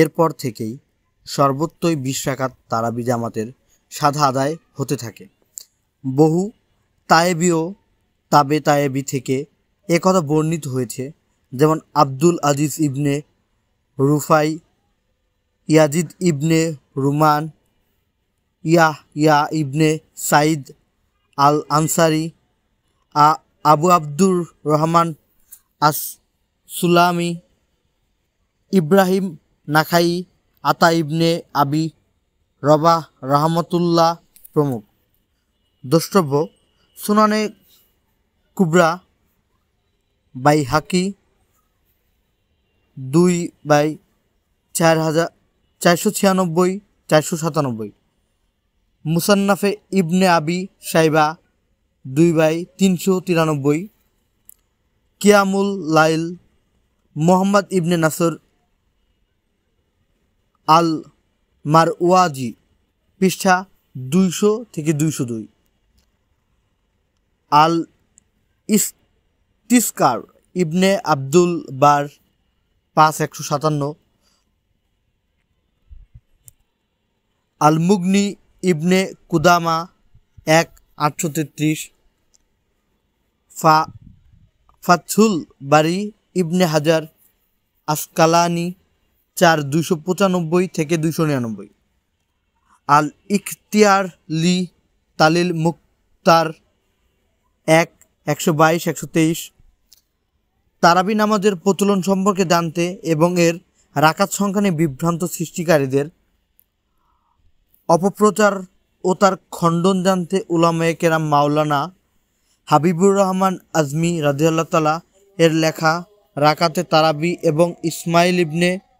এরপর থেকেই সর্বত্রই বিশ্বাকাত তারাবি জামাতের সাধা আদায় হতে থাকে বহু তায়েবিও তাবে তায়েবি থেকে একথা বর্ণিত হয়েছে যেমন Abdul Aziz ibn Rufai Yazid ibn Ruman Yahya ibn Said al Ansari আ Abu Abdur Rahman as Sulami Ibrahim Nakhai Ata ইবনে আবি রবা রহমতুল্লাহ প্রমুখ দ্রষ্টব্য সুনানে কুবরা বাই হাকি দুই বাই চার হাজার চারশো ছিয়ানব্বই চারশো সাতানব্বই মুসান্নাফে ইবনে আবি সাইবা দুই বাই তিনশো তিরানব্বই কিয়ামুল লাইল মোহাম্মদ ইবনে নাসর আল মারওয়াজি পৃষ্ঠা দুইশো থেকে দুইশো দুই আল ইস্তিস্কার ইবনে আব্দুল বার পাঁচ একশো সাতান্ন আল মুগনি ইবনে কুদামা এক আটশো তেত্রিশ ফা ফাছুল বাড়ি ইবনে হাজার আসকালানি চার দুইশো পঁচানব্বই থেকে দুইশো নিরানব্বই আল ইখতিয়ার লি তালিল মুক্তার এক একশো বাইশ একশো তেইশ তারাবি নামাজের প্রচলন সম্পর্কে জানতে এবং এর রাকাত সংখ্যা নিয়ে বিভ্রান্ত সৃষ্টিকারীদের অপপ্রচার ও তার খণ্ডন জানতে উলামায় কেরাম মাওলানা হাবিবুর রহমান আজমি রাজিউল্লাহ তালা এর লেখা রাকাতে তারাবি এবং ইসমাইল ইবনে